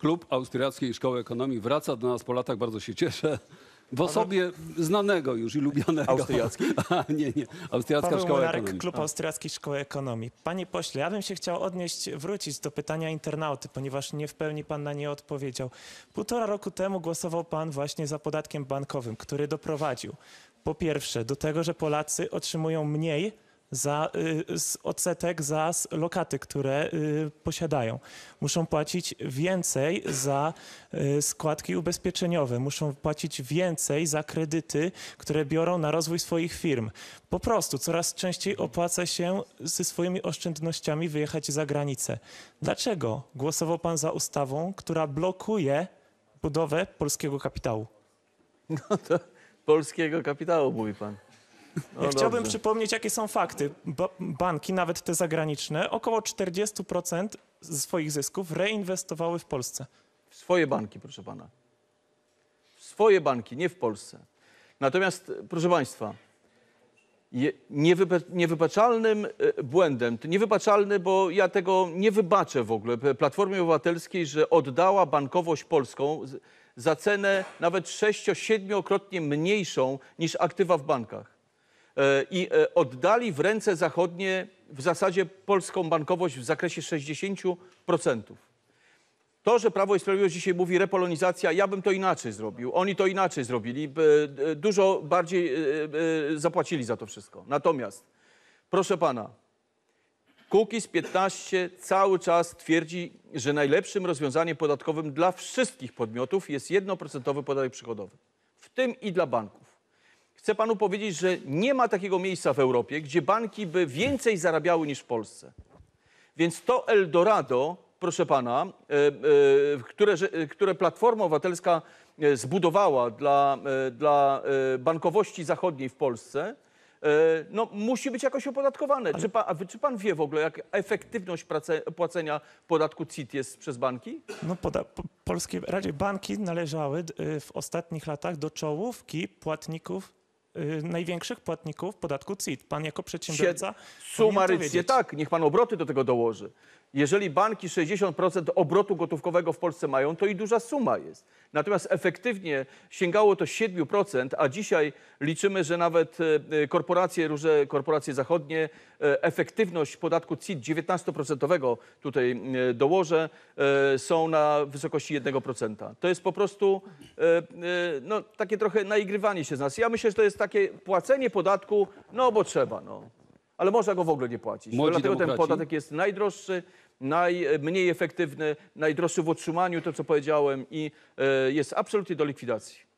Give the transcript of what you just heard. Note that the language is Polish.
Klub Austriackiej Szkoły Ekonomii wraca do nas po latach, bardzo się cieszę. W osobie znanego już i lubianego. Austriacki? A, nie, nie. Austriacka Paweł Szkoła Mularek, Ekonomii. Klub Austriackiej Szkoły Ekonomii. Panie pośle, ja bym się chciał odnieść, wrócić do pytania internauty, ponieważ nie w pełni pan na nie odpowiedział. Półtora roku temu głosował pan właśnie za podatkiem bankowym, który doprowadził po pierwsze do tego, że Polacy otrzymują mniej za, y, z odsetek za lokaty, które y, posiadają. Muszą płacić więcej za y, składki ubezpieczeniowe, muszą płacić więcej za kredyty, które biorą na rozwój swoich firm. Po prostu coraz częściej opłaca się ze swoimi oszczędnościami wyjechać za granicę. Dlaczego głosował pan za ustawą, która blokuje budowę polskiego kapitału? No to polskiego kapitału, mówi pan. No Chciałbym dobrze. przypomnieć, jakie są fakty. Ba banki, nawet te zagraniczne, około 40% swoich zysków reinwestowały w Polsce. W swoje banki, proszę pana. W swoje banki, nie w Polsce. Natomiast, proszę państwa, niewypaczalnym e, błędem, Niewypaczalny, bo ja tego nie wybaczę w ogóle Platformie Obywatelskiej, że oddała bankowość polską za cenę nawet 6-7-krotnie mniejszą niż aktywa w bankach. E, i e, oddali w ręce zachodnie w zasadzie polską bankowość w zakresie 60%. To, że Prawo i Sprawiedliwość dzisiaj mówi repolonizacja, ja bym to inaczej zrobił. Oni to inaczej zrobili. E, dużo bardziej zapłacili za to wszystko. Natomiast, proszę pana, Kukis 15 cały czas twierdzi, że najlepszym rozwiązaniem podatkowym dla wszystkich podmiotów jest jednoprocentowy podatek przychodowy, w tym i dla banków. Chcę panu powiedzieć, że nie ma takiego miejsca w Europie, gdzie banki by więcej zarabiały niż w Polsce. Więc to Eldorado, proszę pana, e, e, które, które Platforma Obywatelska e, zbudowała dla, dla bankowości zachodniej w Polsce, no, musi być jakoś opodatkowane. Czy, czy pan wie w ogóle, jak efektywność prace, płacenia podatku CIT jest przez banki? No, poda, po, polskie raczej banki należały w ostatnich latach do czołówki płatników Y, największych płatników podatku CIT. Pan jako przedsiębiorca. Sumarycznie tak, niech pan obroty do tego dołoży. Jeżeli banki 60% obrotu gotówkowego w Polsce mają, to i duża suma jest. Natomiast efektywnie sięgało to 7%, a dzisiaj liczymy, że nawet e, korporacje, różne korporacje zachodnie, e, efektywność podatku CIT 19% tutaj dołożę, e, są na wysokości 1%. To jest po prostu no, takie trochę naigrywanie się z nas. Ja myślę, że to jest takie płacenie podatku, no bo trzeba. No ale można go w ogóle nie płacić. Młodzi Dlatego demokraci. ten podatek jest najdroższy, najmniej efektywny, najdroższy w utrzymaniu, to co powiedziałem, i e, jest absolutnie do likwidacji.